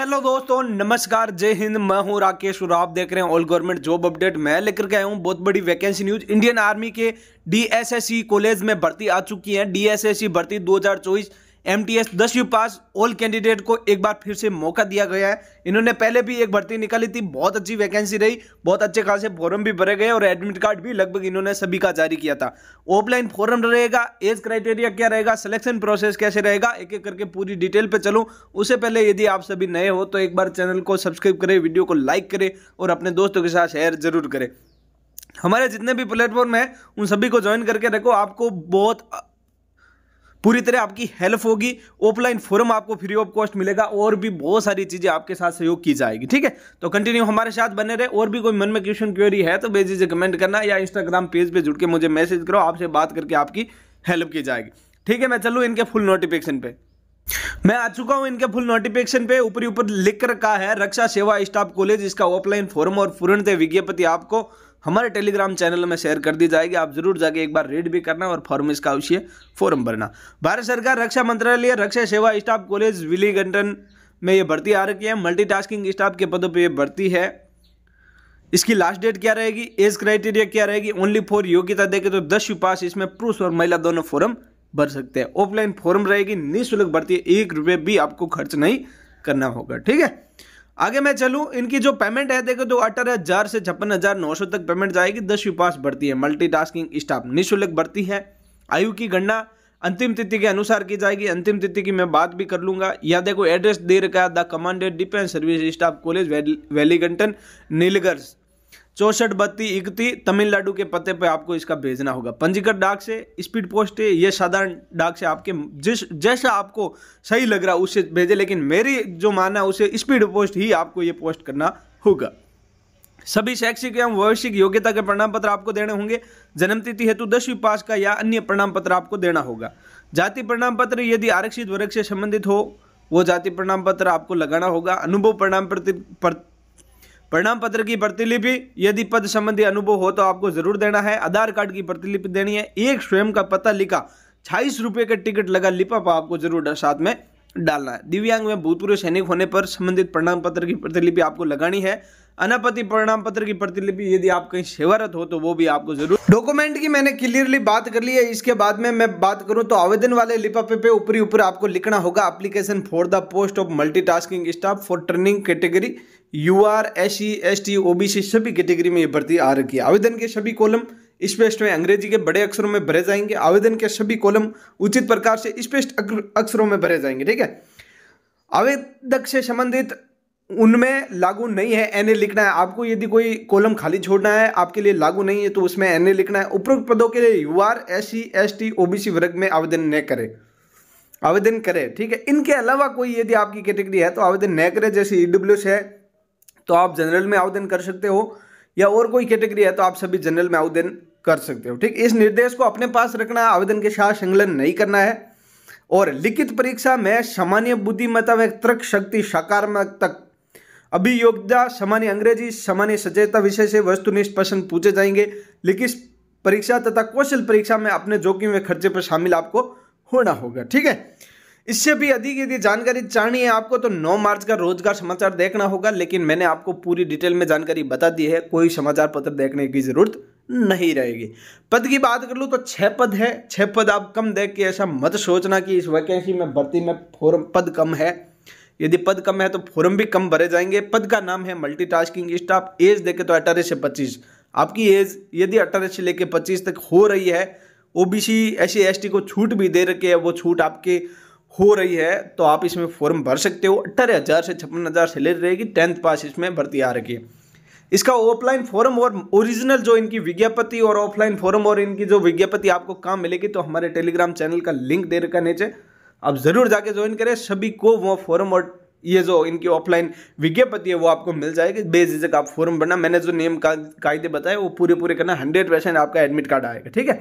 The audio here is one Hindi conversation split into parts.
हेलो दोस्तों नमस्कार जय हिंद मैं हूं राकेश और आप देख रहे हैं ऑल गवर्नमेंट जॉब अपडेट मैं लेकर के आया हूं बहुत बड़ी वैकेंसी न्यूज इंडियन आर्मी के डीएसएससी कॉलेज e में भर्ती आ चुकी है डीएसएससी e भर्ती 2024 एम टी दसवीं पास ऑल कैंडिडेट को एक बार फिर से मौका दिया गया है इन्होंने पहले भी एक भर्ती निकाली थी बहुत अच्छी वैकेंसी रही बहुत अच्छे खासे फॉर्म भी भरे गए और एडमिट कार्ड भी लगभग इन्होंने सभी का जारी किया था ऑफलाइन फॉर्म रहेगा एज क्राइटेरिया क्या रहेगा सिलेक्शन प्रोसेस कैसे रहेगा एक एक करके पूरी डिटेल पर चलूँ उससे पहले यदि आप सभी नए हो तो एक बार चैनल को सब्सक्राइब करें वीडियो को लाइक करें और अपने दोस्तों के साथ शेयर जरूर करें हमारे जितने भी प्लेटफॉर्म हैं उन सभी को ज्वाइन करके रखो आपको बहुत पूरी तरह आपकी हेल्प होगी ऑफलाइन फॉर्म आपको फ्री ऑफ कॉस्ट मिलेगा और भी बहुत सारी चीजें आपके साथ सहयोग की जाएगी ठीक है तो कंटिन्यू हमारे साथ बने रहे और भी कोई मन में क्वेश्चन क्वेरी है तो बेजिजे कमेंट करना या इंस्टाग्राम पेज पे जुड़ के मुझे मैसेज करो आपसे बात करके आपकी हेल्प की जाएगी ठीक है मैं चलू इनके फुल नोटिफिकेशन पे मैं आ चुका हूं इनके फुल नोटिफिकेशन पे ऊपरी ऊपर लिख रखा है रक्षा सेवा स्टाफ कॉलेज इसका ऑफलाइन फॉर्म और पूर्णतः विज्ञप्ति आपको हमारे टेलीग्राम चैनल में शेयर कर दी जाएगी आप जरूर जाके एक बार रीड भी करना और फॉर्म इसका अवश्य फॉर्म भरना भारत सरकार रक्षा मंत्रालय रक्षा सेवा स्टाफ कॉलेज विली में ये भर्ती आ रखी है मल्टीटास्किंग स्टाफ के पदों पर यह भर्ती है इसकी लास्ट डेट क्या रहेगी एज क्राइटेरिया क्या रहेगी ओनली फॉर योग्यता देखे तो दस पास इसमें पुरुष और महिला दोनों फॉर्म भर सकते हैं ऑफलाइन फॉर्म रहेगी निःशुल्क भर्ती एक रुपये भी आपको खर्च नहीं करना होगा ठीक है आगे मैं चलूँ इनकी जो पेमेंट है देखो तो अठारह हज़ार से छप्पन हज़ार नौ सौ तक पेमेंट जाएगी दसवीं पास बढ़ती है मल्टीटास्किंग स्टाफ निःशुल्क बढ़ती है आयु की गणना अंतिम तिथि के अनुसार की जाएगी अंतिम तिथि की मैं बात भी कर लूंगा या देखो एड्रेस दे रखा है the commanded defence service staff college Wellington नीलगढ़ चौसठ बत्ती इकती तमिलनाडु के पते पर आपको इसका भेजना होगा पंजीकृत डाक से स्पीड पोस्ट है ये साधारण डाक से आपके जिस जैसा आपको सही लग रहा उसे भेजे लेकिन मेरी जो माना उसे स्पीड पोस्ट ही आपको ये पोस्ट करना होगा सभी शैक्षिक एवं वैश्विक योग्यता के प्रणाम पत्र आपको देने होंगे जन्मतिथि हेतु दसवीं पास का या अन्य प्रणाम पत्र आपको देना होगा जाति प्रणाम पत्र यदि आरक्षित वर्ग से संबंधित हो वो जाति प्रणाम पत्र आपको लगाना होगा अनुभव प्रणाम पत्र परिणाम पत्र की प्रतिलिपि यदि पद संबंधी अनुभव हो तो आपको जरूर देना है आधार कार्ड की प्रतिलिपि देनी है एक स्वयं का पता लिखा छाईस रुपये का टिकट लगा लिपा तो आपको जरूर साथ में डालना है दिव्यांग में भूतपूर्व सैनिक होने पर संबंधित प्रणाम पत्र की प्रतिलिपि आपको लगानी है अनापति प्रणाम पत्र की प्रतिलिपि यदि आप कहीं सेवारत हो तो वो भी आपको जरूर डॉक्यूमेंट की मैंने क्लियरली बात कर ली है इसके बाद में मैं बात करूं तो आवेदन वाले लिपापे पे ऊपरी ऊपर आपको लिखना होगा application for the post of multitasking staff for training category U R S C S T OBC सभी कैटेगरी में ये भर्ती आ रखी है आवेदन के सभी कॉलम पेस्ट में अंग्रेजी के बड़े अक्षरों में भरे जाएंगे आवेदन के सभी कॉलम उचित प्रकार से स्पेस्ट अक्षरों में भरे जाएंगे ठीक है आवेदक से संबंधित उनमें लागू नहीं है एन ए लिखना है आपको यदि कोई कॉलम खाली छोड़ना है आपके लिए लागू नहीं है तो उसमें एन ए लिखना है उपरोक्त पदों के लिए U R S C S T O B C वर्ग में आवेदन न करें आवेदन करें ठीक है इनके अलावा कोई यदि आपकी कैटेगरी है तो आवेदन न करें जैसे ई डब्ल्यू एस है तो आप जनरल में आवेदन कर सकते हो या और कोई कैटेगरी है तो आप सभी जनरल में आवेदन कर सकते हो ठीक इस निर्देश को अपने पास रखना है आवेदन के साथ संलग्न नहीं करना है और लिखित परीक्षा में सामान्य बुद्धिमत्ता व तर्क शक्ति सकारात्मक तक अभियोग्यता सामान्य अंग्रेजी सामान्य सचेतता विषय से वस्तुनिष्ठ प्रश्न पूछे जाएंगे लिखित परीक्षा तथा कौशल परीक्षा में अपने जोखिम व खर्चे पर शामिल आपको होना होगा ठीक है इससे भी अधिक यदि जानकारी है आपको तो 9 मार्च का रोजगार समाचार देखना होगा लेकिन मैंने आपको पूरी डिटेल में जानकारी बता दी है कोई समाचार पत्र देखने की जरूरत नहीं रहेगी पद की बात कर लूँ तो छः पद है छः पद आप कम देख के ऐसा मत सोचना कि इस वैकेंसी में भर्ती में फॉर्म पद कम है यदि पद कम है तो फॉर्म भी कम भरे जाएंगे पद का नाम है मल्टीटास्किंग स्टाफ एज देखे तो अठारह से पच्चीस आपकी एज यदि अठारह से लेकर पच्चीस तक हो रही है ओबीसी एस टी को छूट भी दे रखे है वो छूट आपके हो रही है तो आप इसमें फॉर्म भर सकते हो अट्ठारह हज़ार से छप्पन हज़ार सैलरी रहेगी टेंथ पास इसमें भर्ती आ रखी है इसका ऑफलाइन फॉरम और ओरिजिनल जो इनकी विज्ञापति और ऑफलाइन फॉरम और इनकी जो विज्ञापति आपको काम मिलेगी तो हमारे टेलीग्राम चैनल का लिंक दे रखा नीचे आप ज़रूर जाके ज्वाइन करें सभी को वो फॉरम और ये जो इनकी ऑफलाइन विज्ञापति है वो आपको मिल जाएगी बेझिझक आप फॉर्म भरना मैंने जो नियम का कायदे बताए वो पूरे पूरे करना हंड्रेड परसेंट आपका एडमिट कार्ड आएगा ठीक है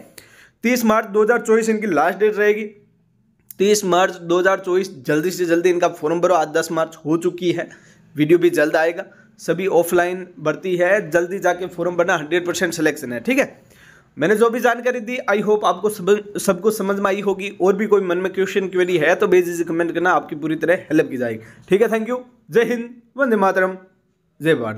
तीस मार्च दो इनकी लास्ट डेट रहेगी तीस मार्च दो जल्दी से जल्दी इनका फॉर्म भरो आज दस मार्च हो चुकी है वीडियो भी जल्द आएगा सभी ऑफलाइन भर्ती है जल्दी जाके फॉर्म भरना हंड्रेड परसेंट सिलेक्शन है ठीक है मैंने जो भी जानकारी दी आई होप आपको सब सबको समझ में आई होगी और भी कोई मन में क्वेश्चन क्वेरी है तो बेजीजी कमेंट करना आपकी पूरी तरह हेल्प की जाएगी ठीक है थैंक यू जय हिंद वंदे मातरम जय भारत